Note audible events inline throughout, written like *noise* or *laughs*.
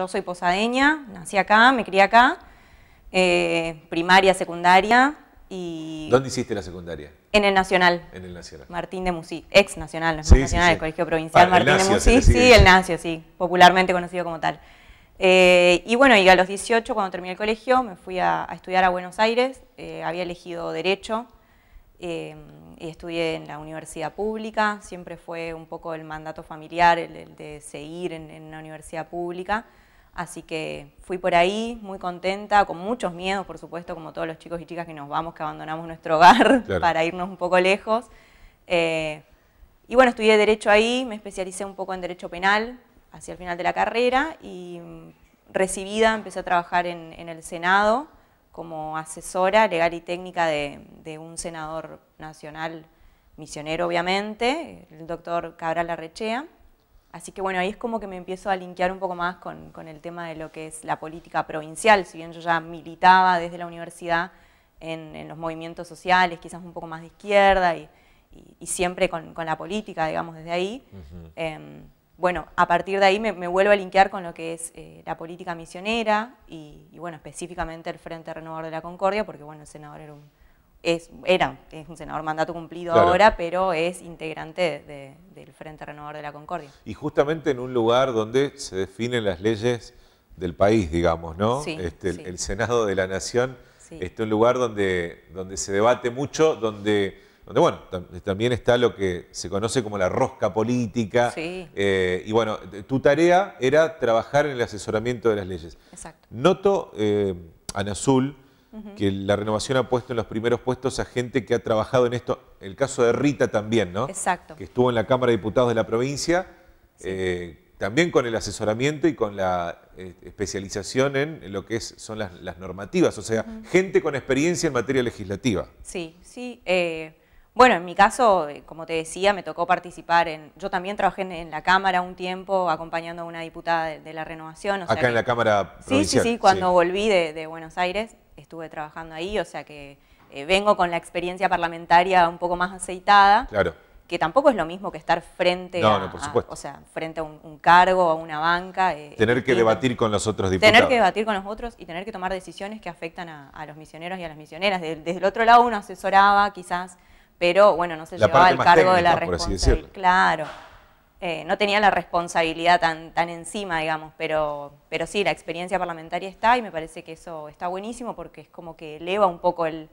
yo soy posadeña, nací acá, me crié acá, eh, primaria, secundaria y... ¿Dónde hiciste la secundaria? En el Nacional. En el Nacional. Martín de Musi, ex Nacional, no Nacional, el Colegio Provincial Martín de Musi. Sí, el Nacio, sí, popularmente conocido como tal. Eh, y bueno, y a los 18, cuando terminé el colegio, me fui a, estudiar a Buenos Aires. Eh, había elegido Derecho y estudié en la universidad pública. Siempre fue un poco el mandato familiar, el, de seguir en, en, una universidad pública. Así que fui por ahí muy contenta, con muchos miedos, por supuesto, como todos los chicos y chicas que nos vamos, que abandonamos nuestro hogar *laughs* para irnos un poco lejos. Eh, y bueno, estudié Derecho ahí, me especialicé un poco en Derecho Penal hacia el final de la carrera y mm, recibida empecé a trabajar en, el Senado como asesora legal y técnica de, de un senador nacional misionero, obviamente, el doctor Cabral Arrechea Así que bueno, ahí es como que me empiezo a linkear un poco más con, el tema de lo que es la política provincial, si bien yo ya militaba desde la universidad en, los movimientos sociales, quizás un poco más de izquierda y, siempre con, la política, digamos, desde ahí. Em, bueno, a partir de ahí me, vuelvo a linkear con lo que es eh, la política misionera y, y, bueno, específicamente el Frente Renovador de la Concordia, porque bueno, el senador era un, era, es un senador mandato cumplido ahora, pero es integrante del Frente Renovador de la Concordia. Y justamente en un lugar donde se definen las leyes del país, digamos, ¿no? Este, el, Senado de la Nación es este, un lugar donde, donde se debate mucho, donde, bueno, también está lo que se conoce como la rosca política. Eh, y bueno, tu tarea era trabajar en el asesoramiento de las leyes. Exacto. Noto, eh, Ana Azul, que la renovación ha puesto en los primeros puestos a gente que ha trabajado en esto, el caso de Rita también, ¿no? Exacto. Que estuvo en la Cámara de Diputados de la provincia, eh, también con el asesoramiento y con la eh, especialización en lo que son las, normativas, o sea, gente con experiencia en materia legislativa. Sí, sí. Eh, bueno, en mi caso, como te decía, me tocó participar en... Yo también trabajé en, la Cámara un tiempo acompañando a una diputada de, la Renovación. O Acá sea en la Cámara Provincial. Sí, sí, sí, cuando volví de, de, Buenos Aires estuve trabajando ahí, o sea que eh, vengo con la experiencia parlamentaria un poco más aceitada. Claro. Que tampoco es lo mismo que estar frente, a, o sea, frente a un, cargo, a una banca. Eh, tener que debatir con los otros diputados. Tener que debatir con los otros y tener que tomar decisiones que afectan a, los misioneros y a las misioneras. Desde, el otro lado uno asesoraba quizás, pero bueno, no se llevaba el cargo de la responsabilidad. Claro. Eh, no tenía la responsabilidad tan, tan encima, digamos, pero, pero sí, la experiencia parlamentaria está y me parece que eso está buenísimo porque es como que eleva un poco el,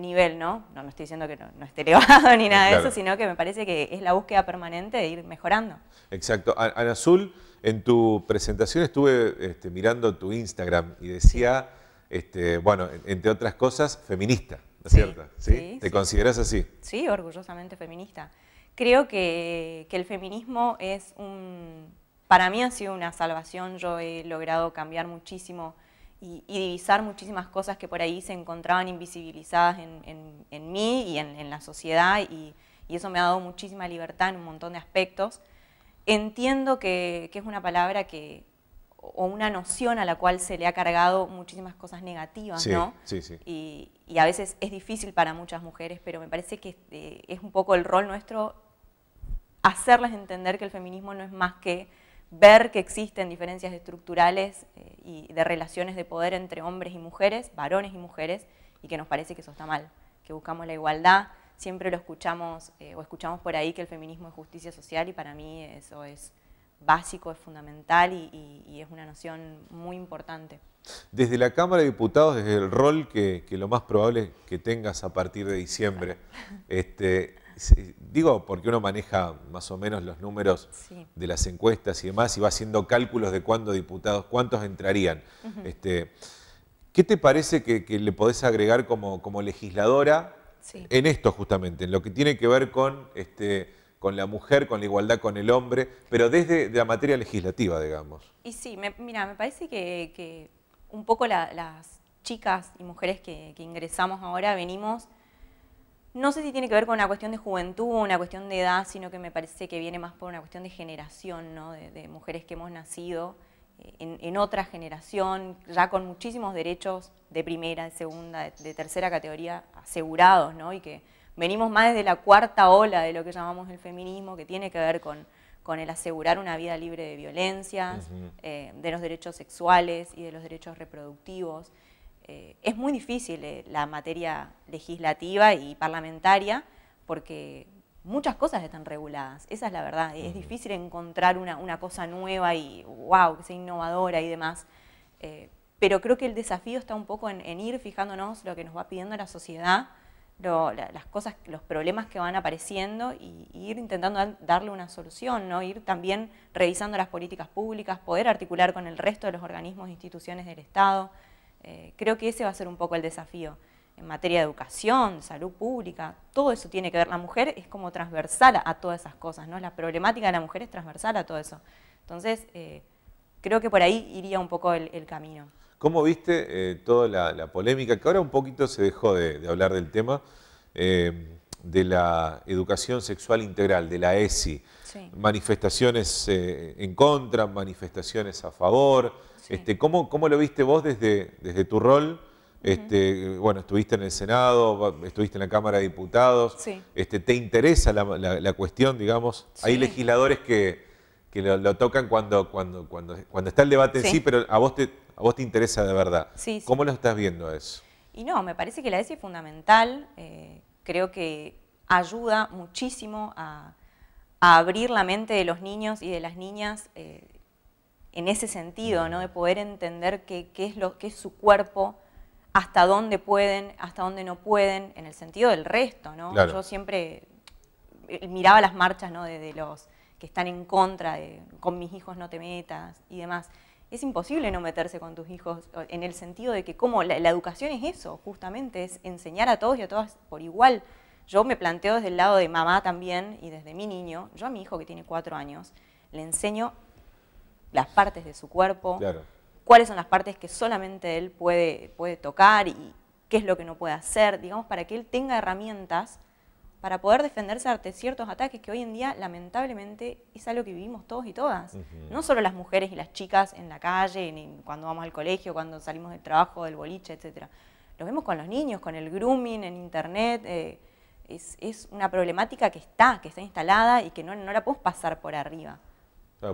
nivel, ¿no? No, no estoy diciendo que no, esté *laughs* elevado ni nada de eso, sino que me parece que es la búsqueda permanente de ir mejorando. Exacto. Ana Azul, en tu presentación estuve este, mirando tu Instagram y decía, este, bueno, entre otras cosas, feminista, ¿no es cierto? ¿Sí? ¿Te consideras así? Sí, orgullosamente feminista. Creo que, el feminismo es un, para mí ha sido una salvación, yo he logrado cambiar muchísimo y, divisar muchísimas cosas que por ahí se encontraban invisibilizadas en, mí y en, la sociedad y, eso me ha dado muchísima libertad en un montón de aspectos. Entiendo que, es una palabra que, o una noción a la cual se le ha cargado muchísimas cosas negativas, ¿no? Sí, sí. Y, y, a veces es difícil para muchas mujeres, pero me parece que eh, es un poco el rol nuestro hacerles entender que el feminismo no es más que ver que existen diferencias estructurales eh, y de relaciones de poder entre hombres y mujeres, varones y mujeres, y que nos parece que eso está mal, que buscamos la igualdad, siempre lo escuchamos eh, o escuchamos por ahí que el feminismo es justicia social y para mí eso es básico, es fundamental y, es una noción muy importante. Desde la Cámara de Diputados, desde el rol que, lo más probable que tengas a partir de diciembre, *laughs* este, digo, porque uno maneja más o menos los números de las encuestas y demás y va haciendo cálculos de cuántos diputados, cuántos entrarían. Este, ¿Qué te parece que, le podés agregar como, legisladora en esto justamente, en lo que tiene que ver este, con, la mujer, con la igualdad con el hombre, pero desde la materia legislativa, digamos? Y sí, mira, me parece que, un poco las chicas y mujeres que ingresamos ahora venimos no sé si tiene que ver con una cuestión de juventud, una cuestión de edad, sino que me parece que viene más por una cuestión de generación, de, mujeres que hemos nacido eh, en, otra generación, ya con muchísimos derechos de primera, de segunda, de, tercera categoría asegurados, ¿no? y que venimos más desde la cuarta ola de lo que llamamos el feminismo, que tiene que ver con, el asegurar una vida libre de violencias, eh, de los derechos sexuales y de los derechos reproductivos. Eh, es muy difícil eh, la materia legislativa y parlamentaria porque muchas cosas están reguladas, esa es la verdad. Es difícil encontrar una, cosa nueva y wow, que sea innovadora y demás. Eh, pero creo que el desafío está un poco en, ir fijándonos lo que nos va pidiendo la sociedad, las cosas, los problemas que van apareciendo e ir intentando darle una solución, ir también revisando las políticas públicas, poder articular con el resto de los organismos e instituciones del Estado. Eh, creo que ese va a ser un poco el desafío en materia de educación, salud pública, todo eso tiene que ver. La mujer es como transversal a todas esas cosas, ¿no? La problemática de la mujer es transversal a todo eso. Entonces, eh, creo que por ahí iría un poco el, camino. ¿Cómo viste eh, toda la, polémica, que ahora un poquito se dejó de, hablar del tema, de la educación sexual integral, de la ESI? Manifestaciones en contra, manifestaciones a favor este, ¿cómo, lo viste vos desde, desde tu rol? Este, bueno, estuviste en el Senado, estuviste en la Cámara de Diputados. Este, ¿Te interesa la, cuestión, digamos? Hay legisladores que, lo, tocan cuando, cuando, cuando, cuando está el debate en sí, pero a vos te, a vos te interesa de verdad. ¿Cómo lo estás viendo eso? Y no, me parece que la ESI es fundamental. Eh, creo que ayuda muchísimo a, abrir la mente de los niños y de las niñas eh, en ese sentido, ¿no? de poder entender qué, es lo, es su cuerpo, hasta dónde pueden, hasta dónde no pueden, en el sentido del resto. ¿no? Yo siempre eh, miraba las marchas ¿no? de, los que están en contra de con mis hijos no te metas y demás. Es imposible no meterse con tus hijos en el sentido de que como la, la educación es eso, justamente, es enseñar a todos y a todas por igual. Yo me planteo desde el lado de mamá también y desde mi niño, yo a mi hijo que tiene cuatro años, le enseño las partes de su cuerpo, cuáles son las partes que solamente él puede, puede tocar y qué es lo que no puede hacer, digamos, para que él tenga herramientas para poder defenderse ante ciertos ataques que hoy en día lamentablemente es algo que vivimos todos y todas. No solo las mujeres y las chicas en la calle, cuando vamos al colegio, cuando salimos del trabajo, del boliche, etc. Lo vemos con los niños, con el grooming en internet. Eh, es, una problemática que está, que está instalada y que no, no la podemos pasar por arriba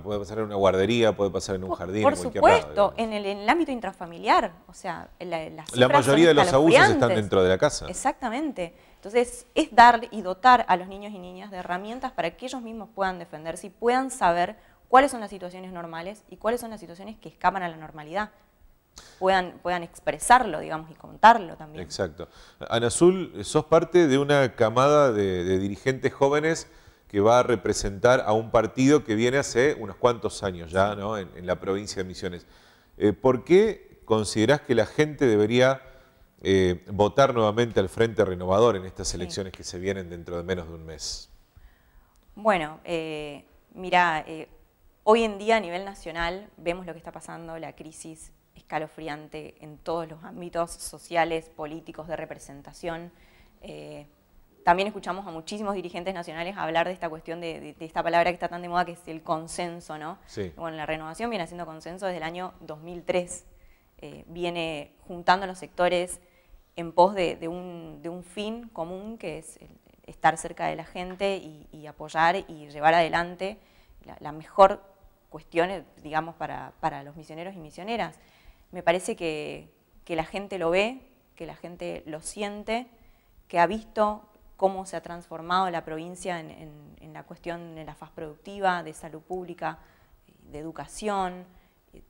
puede pasar en una guardería, puede pasar en un jardín. Por en cualquier supuesto, en, el, en, el, ámbito intrafamiliar. O sea, la, la mayoría de los abusos están dentro de la casa. Exactamente. Entonces, es dar y dotar a los niños y niñas de herramientas para que ellos mismos puedan defenderse y puedan saber cuáles son las situaciones normales y cuáles son las situaciones que escapan a la normalidad. Puedan, puedan expresarlo, digamos, y contarlo también. Exacto. Ana Azul, sos parte de una camada de dirigentes jóvenes que va a representar a un partido que viene hace unos cuantos años ya ¿no? en, la provincia de Misiones. Eh, ¿Por qué considerás que la gente debería eh, votar nuevamente al Frente Renovador en estas elecciones que se vienen dentro de menos de un mes? Bueno, eh, mira, hoy en día a nivel nacional vemos lo que está pasando, la crisis escalofriante en todos los ámbitos sociales, políticos, de representación. También escuchamos a muchísimos dirigentes nacionales hablar de esta cuestión, de, esta palabra que está tan de moda, que es el consenso, ¿no? Sí. Bueno, la renovación viene haciendo consenso desde el año 2003. Eh, viene juntando los sectores en pos de, un, fin común, que es estar cerca de la gente y, apoyar y llevar adelante la, mejor cuestión, eh, digamos, para, los misioneros y misioneras. Me parece que la gente lo ve, que la gente lo siente, que ha visto cómo se ha transformado la provincia en, la cuestión de la faz productiva, de salud pública, de educación,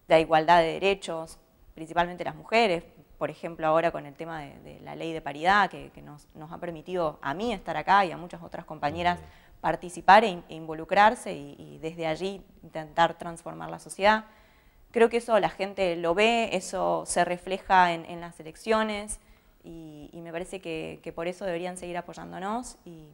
de igualdad de derechos, principalmente las mujeres, por ejemplo ahora con el tema de, la ley de paridad que, nos, ha permitido a mí estar acá y a muchas otras compañeras participar e, e involucrarse y, desde allí intentar transformar la sociedad. Creo que eso la gente lo ve, eso se refleja en las elecciones, y, me parece que, por eso deberían seguir apoyándonos y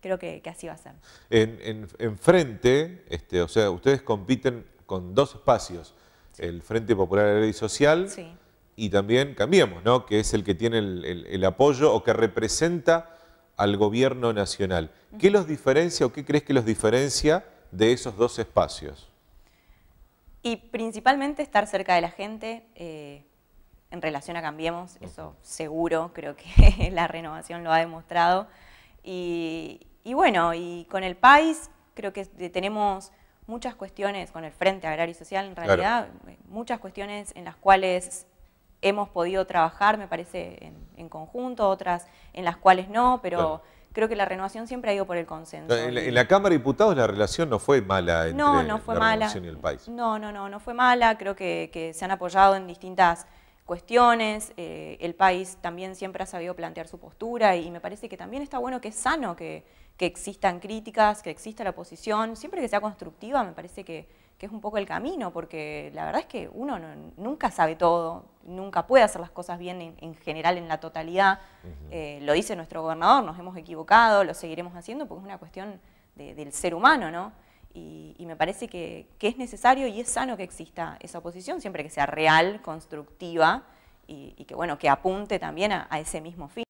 creo que, así va a ser. En, frente, este, o sea, ustedes compiten con dos espacios, el Frente Popular y Social y también Cambiemos, ¿no? que es el que tiene el, apoyo o que representa al gobierno nacional. ¿Qué los diferencia o qué crees que los diferencia de esos dos espacios? Y principalmente estar cerca de la gente, eh, en relación a Cambiemos, eso seguro, creo que *laughs* la renovación lo ha demostrado. Y, bueno, y con el país creo que tenemos muchas cuestiones, con el Frente Agrario y Social en realidad, muchas cuestiones en las cuales hemos podido trabajar, me parece, en, conjunto, otras en las cuales no, pero... creo que la renovación siempre ha ido por el consenso. En la, Cámara de Diputados la relación no fue mala entre la mala. y el país. No, no, no, no fue mala. Creo que se han apoyado en distintas cuestiones, eh, el país también siempre ha sabido plantear su postura y me parece que también está bueno que es sano que, existan críticas, que exista la oposición, siempre que sea constructiva me parece que, es un poco el camino, porque la verdad es que uno nunca sabe todo, nunca puede hacer las cosas bien en, general, en la totalidad. Eh, lo dice nuestro gobernador, nos hemos equivocado, lo seguiremos haciendo porque es una cuestión del ser humano, ¿no? Y, me parece que, es necesario y es sano que exista esa oposición, siempre que sea real, constructiva y, que, bueno, que apunte también a ese mismo fin.